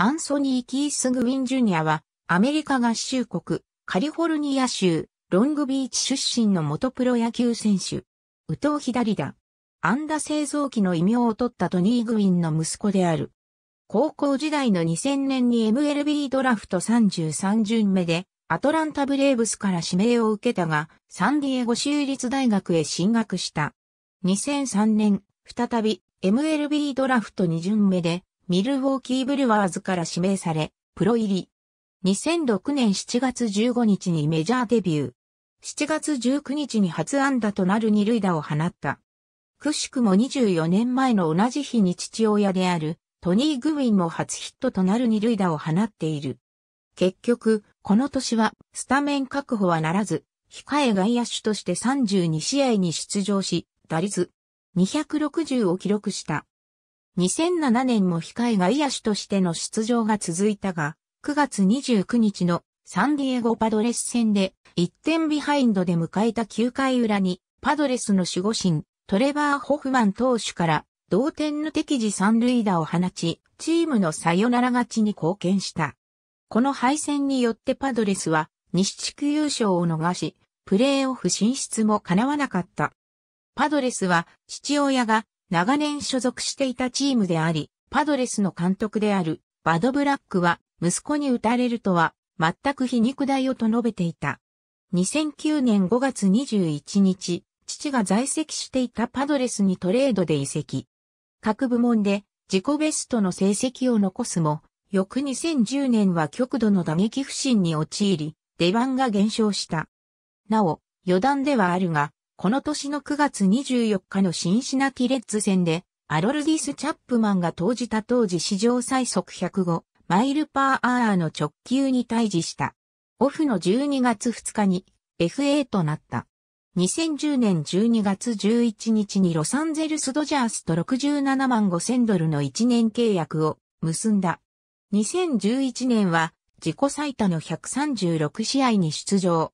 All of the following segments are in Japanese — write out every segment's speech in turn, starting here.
アンソニー・キース・グウィン・ジュニアは、アメリカ合衆国、カリフォルニア州、ロングビーチ出身の元プロ野球選手。右投左打。ンダ製造機の異名を取ったトニー・グウィンの息子である。高校時代の2000年に MLB ドラフト33巡目で、アトランタ・ブレーブスから指名を受けたが、サンディエゴ州立大学へ進学した。2003年、再び MLB ドラフト2巡目で、ミルウォーキーブルワーズから指名され、プロ入り。2006年7月15日にメジャーデビュー。7月19日に初安打となる二塁打を放った。くしくも24年前の同じ日に父親であるトニー・グウィンも初ヒットとなる二塁打を放っている。結局、この年はスタメン確保はならず、控え外野手として32試合に出場し、打率260を記録した。2007年も控え外野手としての出場が続いたが、9月29日のサンディエゴパドレス戦で1点ビハインドで迎えた9回裏にパドレスの守護神トレバー・ホフマン投手から同点の敵時三塁打を放ち、チームのサヨナラ勝ちに貢献した。この敗戦によってパドレスは西地区優勝を逃し、プレーオフ進出も叶わなかった。パドレスは父親が長年所属していたチームであり、パドレスの監督であるバド・ブラックは息子に打たれるとは全く皮肉だよと述べていた。2009年5月21日、父が在籍していたパドレスにトレードで移籍。各部門で自己ベストの成績を残すも、翌2010年は極度の打撃不振に陥り、出番が減少した。なお、余談ではあるが、この年の9月24日のシンシナティレッズ戦で、アロルディス・チャップマンが投じた当時史上最速105マイルパーアーの直球に対峙した。オフの12月2日に FA となった。2010年12月11日にロサンゼルス・ドジャースと67万5千ドルの1年契約を結んだ。2011年は自己最多の136試合に出場。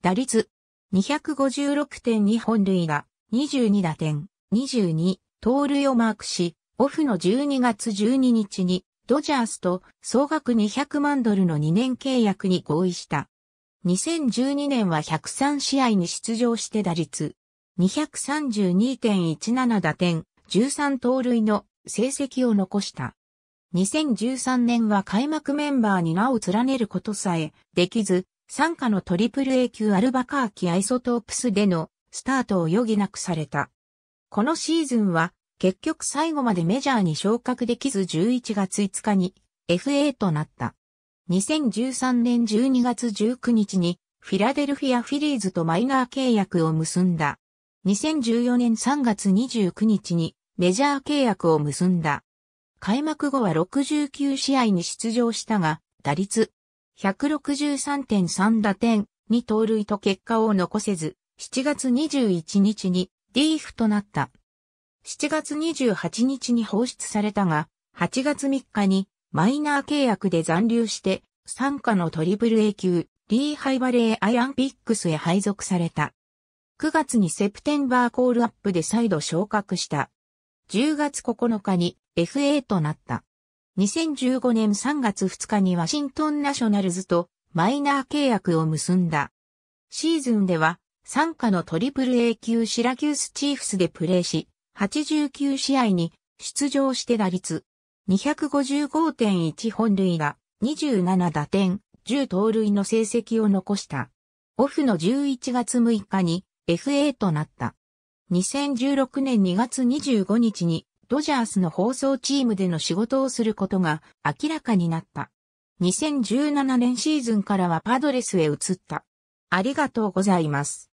打率256.2本塁打、22打点、22、盗塁をマークし、オフの12月12日に、ドジャースと総額200万ドルの2年契約に合意した。2012年は103試合に出場して打率、232.17打点、13盗塁の成績を残した。2013年は開幕メンバーに名を連ねることさえできず、参加の AAA 級アルバカーキアイソトープスでのスタートを余儀なくされた。このシーズンは結局最後までメジャーに昇格できず11月5日に FA となった。2013年12月19日にフィラデルフィアフィリーズとマイナー契約を結んだ。2014年3月29日にメジャー契約を結んだ。開幕後は69試合に出場したが、打率163.3打点、に盗塁と結果を残せず、7月21日にリーフとなった。7月28日に放出されたが、8月3日にマイナー契約で残留して、参加のトリプル A 級、リーハイバレーアイアンピックスへ配属された。9月にセプテンバーコールアップで再度昇格した。10月9日に FA となった。2015年3月2日にワシントンナショナルズとマイナー契約を結んだ。シーズンでは、参加のトリプル A 級シラキュースチーフスでプレーし、89試合に出場して打率255.1本塁打、27打点、10盗塁の成績を残した。オフの11月6日に FA となった。2016年2月25日にドジャースの放送チームでの仕事をすることが明らかになった。2017年シーズンからはパドレスへ移った。ありがとうございます。